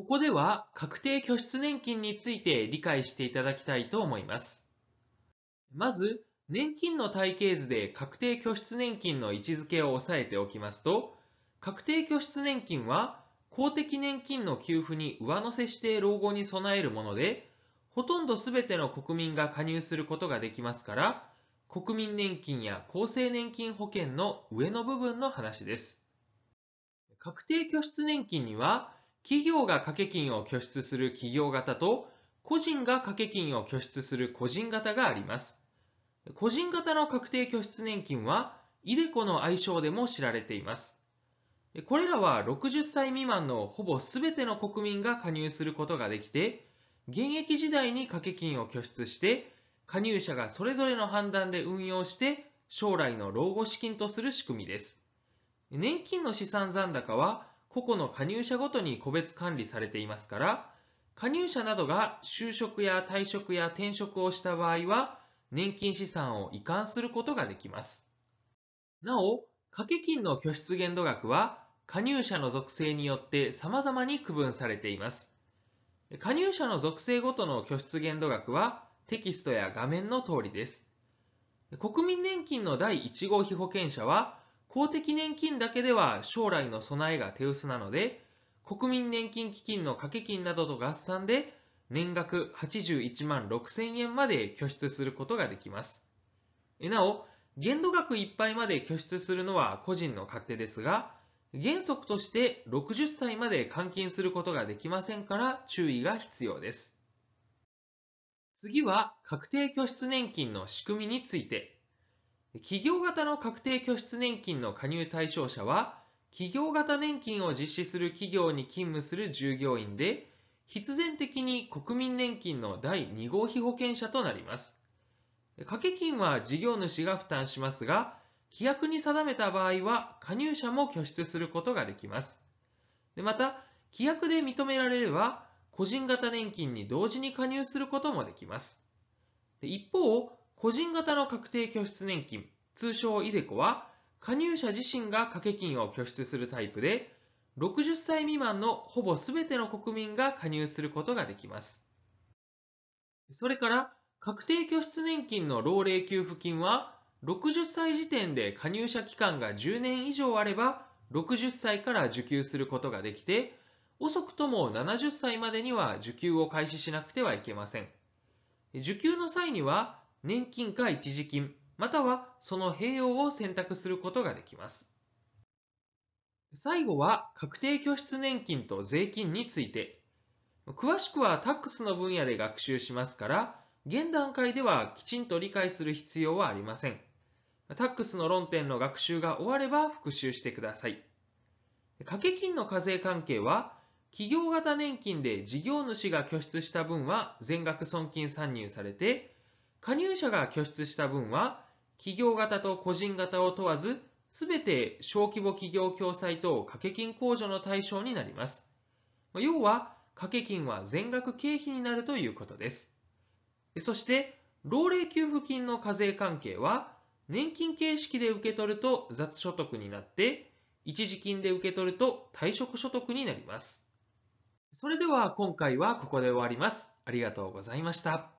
ここでは確定拠出年金について理解していただきたいと思います。まず、年金の体系図で確定拠出年金の位置づけを押さえておきますと、確定拠出年金は公的年金の給付に上乗せして老後に備えるもので、ほとんど全ての国民が加入することができますから、国民年金や厚生年金保険の上の部分の話です。確定拠出年金には、企業が掛け金を拠出する企業型と、個人が掛け金を拠出する個人型があります。個人型の確定拠出年金は、イデコの愛称でも知られています。これらは60歳未満のほぼ全ての国民が加入することができて、現役時代に掛け金を拠出して、加入者がそれぞれの判断で運用して、将来の老後資金とする仕組みです。年金の資産残高は、個々の加入者ごとに個別管理されていますから、加入者などが就職や退職や転職をした場合は、年金資産を移管することができます。なお、掛け金の拠出限度額は、加入者の属性によって様々に区分されています。加入者の属性ごとの拠出限度額は、テキストや画面の通りです。国民年金の第1号被保険者は、公的年金だけでは将来の備えが手薄なので、国民年金基金の掛け金などと合算で、年額81万6000円まで拠出することができます。なお、限度額いっぱいまで拠出するのは個人の勝手ですが、原則として60歳まで換金することができませんから注意が必要です。次は確定拠出年金の仕組みについて。企業型の確定拠出年金の加入対象者は、企業型年金を実施する企業に勤務する従業員で、必然的に国民年金の第2号被保険者となります。掛け金は事業主が負担しますが、規約に定めた場合は加入者も拠出することができます。でまた、規約で認められれば、個人型年金に同時に加入することもできます。で一方、個人型の確定拠出年金、通称イデコは、加入者自身が掛け金を拠出するタイプで、60歳未満のほぼ全ての国民が加入することができます。それから、確定拠出年金の老齢給付金は、60歳時点で加入者期間が10年以上あれば、60歳から受給することができて、遅くとも70歳までには受給を開始しなくてはいけません。受給の際には、年金か一時金、またはその併用を選択することができます。最後は確定拠出年金と税金について。詳しくはタックスの分野で学習しますから、現段階ではきちんと理解する必要はありません。タックスの論点の学習が終われば復習してください。掛け金の課税関係は、企業型年金で事業主が拠出した分は全額損金算入されて、加入者が拠出した分は、企業型と個人型を問わず、すべて小規模企業共済等掛け金控除の対象になります。要は、掛け金は全額経費になるということです。そして、老齢給付金の課税関係は、年金形式で受け取ると雑所得になって、一時金で受け取ると退職所得になります。それでは今回はここで終わります。ありがとうございました。